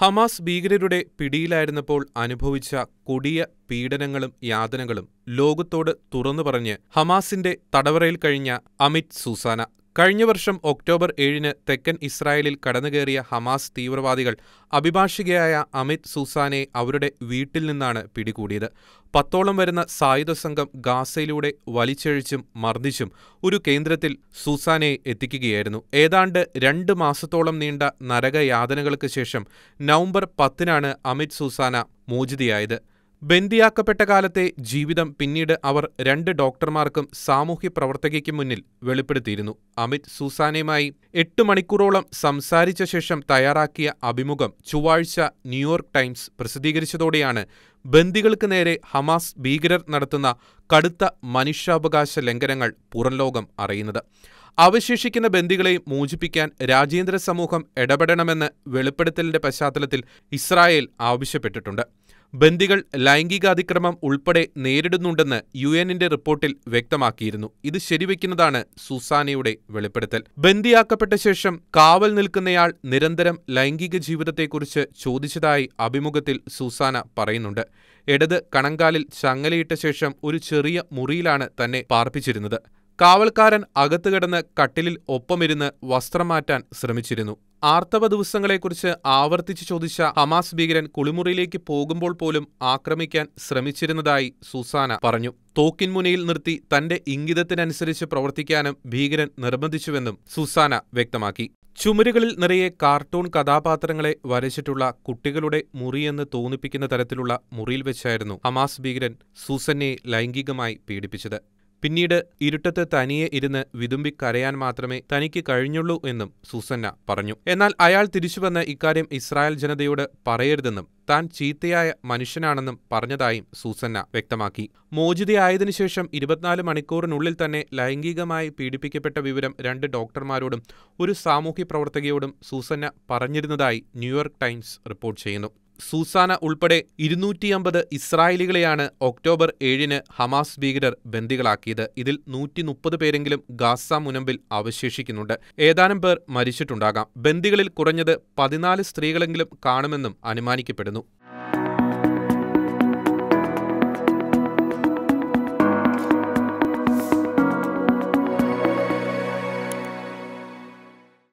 Hamas ഭീകരരുടെ പിടിയിലായിരുന്നപ്പോൾ അനുഭവിച്ച കൊടിയ പീഡനങ്ങളും യാതനകളും ലോകത്തോട് പറഞ്ഞ് ഹമാസിന്റെ തടവറയിൽ കഴിഞ്ഞ അമിത് സൂസാന കഴിഞ്ഞ വർഷം ഒക്ടോബർ ഏഴിന് തെക്കൻ ഇസ്രായേലിൽ കടന്നുകയറിയ ഹമാസ് തീവ്രവാദികൾ അഭിഭാഷികയായ അമിത് സൂസാനെ അവരുടെ വീട്ടിൽ നിന്നാണ് പിടികൂടിയത് പത്തോളം വരുന്ന സായുധ സംഘം ഗാസയിലൂടെ വലിച്ചഴിച്ചും മർദ്ദിച്ചും ഒരു കേന്ദ്രത്തിൽ സൂസാനെ എത്തിക്കുകയായിരുന്നു ഏതാണ്ട് രണ്ട് മാസത്തോളം നീണ്ട നരകയാതനകൾക്ക് ശേഷം നവംബർ പത്തിനാണ് അമിത് സൂസാന മോചിതയായത് ബന്ദിയാക്കപ്പെട്ട കാലത്തെ ജീവിതം പിന്നീട് അവർ രണ്ട് ഡോക്ടർമാർക്കും സാമൂഹ്യ പ്രവർത്തകയ്ക്കും മുന്നിൽ വെളിപ്പെടുത്തിയിരുന്നു അമിത് സൂസാനയുമായി എട്ട് മണിക്കൂറോളം സംസാരിച്ച ശേഷം തയ്യാറാക്കിയ അഭിമുഖം ചൊവ്വാഴ്ച ന്യൂയോർക്ക് ടൈംസ് പ്രസിദ്ധീകരിച്ചതോടെയാണ് ബന്ദികൾക്ക് നേരെ ഹമാസ് ഭീകരർ നടത്തുന്ന കടുത്ത മനുഷ്യാവകാശ ലംഘനങ്ങൾ പുറംലോകം അറിയുന്നത് അവശേഷിക്കുന്ന ബന്ദികളെ മോചിപ്പിക്കാൻ രാജ്യാന്തര സമൂഹം ഇടപെടണമെന്ന് വെളിപ്പെടുത്തലിന്റെ പശ്ചാത്തലത്തിൽ ഇസ്രായേൽ ആവശ്യപ്പെട്ടിട്ടുണ്ട് ബന്ദികൾ ലൈംഗികാതിക്രമം ഉൾപ്പെടെ നേരിടുന്നുണ്ടെന്ന് യു എന്നിന്റെ റിപ്പോർട്ടിൽ വ്യക്തമാക്കിയിരുന്നു ഇത് ശരിവെക്കുന്നതാണ് സുസാനയുടെ വെളിപ്പെടുത്തൽ ബന്ദിയാക്കപ്പെട്ട ശേഷം കാവൽ നിൽക്കുന്നയാൾ നിരന്തരം ലൈംഗിക ജീവിതത്തെക്കുറിച്ച് ചോദിച്ചതായി അഭിമുഖത്തിൽ സുസാന പറയുന്നുണ്ട് ഇടത് കണങ്കാലിൽ ചങ്ങലയിട്ട ശേഷം ഒരു ചെറിയ മുറിയിലാണ് തന്നെ പാർപ്പിച്ചിരുന്നത് കാവൽക്കാരൻ അകത്തു കിടന്ന് കട്ടിലിൽ ഒപ്പമിരുന്ന് വസ്ത്രം മാറ്റാൻ ശ്രമിച്ചിരുന്നു ആർത്തവ ദിവസങ്ങളെക്കുറിച്ച് ആവർത്തിച്ചു ചോദിച്ച ഹമാസ് ഭീകരൻ കുളിമുറിയിലേക്ക് പോകുമ്പോൾ പോലും ആക്രമിക്കാൻ ശ്രമിച്ചിരുന്നതായി സുസാന പറഞ്ഞു തോക്കിൻമുനയിൽ മുനയിൽ നിർത്തി തന്റെ ഇംഗിതത്തിനനുസരിച്ച് പ്രവർത്തിക്കാനും ഭീകരൻ നിർബന്ധിച്ചുവെന്നും സുസാന വ്യക്തമാക്കി ചുമരുകളിൽ നിറയെ കാർട്ടൂൺ കഥാപാത്രങ്ങളെ വരച്ചിട്ടുള്ള കുട്ടികളുടെ മുറിയെന്ന് തോന്നിപ്പിക്കുന്ന തരത്തിലുള്ള മുറിയിൽ വെച്ചായിരുന്നു ഹമാസ് ഭീകരൻ സൂസനെ ലൈംഗികമായി പീഡിപ്പിച്ചത് പിന്നീട് ഇരുട്ടത്ത് തനിയെ ഇരുന്ന് വിതുമ്പി കരയാൻ മാത്രമേ തനിക്ക് കഴിഞ്ഞുള്ളൂ എന്നും സൂസന്ന പറഞ്ഞു എന്നാൽ അയാൾ തിരിച്ചുവന്ന് ഇക്കാര്യം ഇസ്രായേൽ ജനതയോട് പറയരുതെന്നും താൻ ചീത്തയായ മനുഷ്യനാണെന്നും പറഞ്ഞതായും സൂസന്ന വ്യക്തമാക്കി മോചിതയായതിനുശേഷം ശേഷം ഇരുപത്തിനാല് മണിക്കൂറിനുള്ളിൽ തന്നെ ലൈംഗികമായി പീഡിപ്പിക്കപ്പെട്ട വിവരം രണ്ട് ഡോക്ടർമാരോടും ഒരു സാമൂഹ്യ പ്രവർത്തകയോടും സൂസന്ന പറഞ്ഞിരുന്നതായി ന്യൂയോർക്ക് ടൈംസ് റിപ്പോർട്ട് ചെയ്യുന്നു സൂസാന ഉൾപ്പെടെ ഇരുന്നൂറ്റിയമ്പത് ഇസ്രായേലികളെയാണ് ഒക്ടോബർ ഏഴിന് ഹമാസ് ഭീകരർ ബന്ദികളാക്കിയത് ഇതിൽ നൂറ്റി മുപ്പത് പേരെങ്കിലും ഗാസ മുനമ്പിൽ അവശേഷിക്കുന്നുണ്ട് ഏതാനും പേർ മരിച്ചിട്ടുണ്ടാകാം ബന്ദികളിൽ കുറഞ്ഞത് പതിനാല് സ്ത്രീകളെങ്കിലും കാണുമെന്നും അനുമാനിക്കപ്പെടുന്നു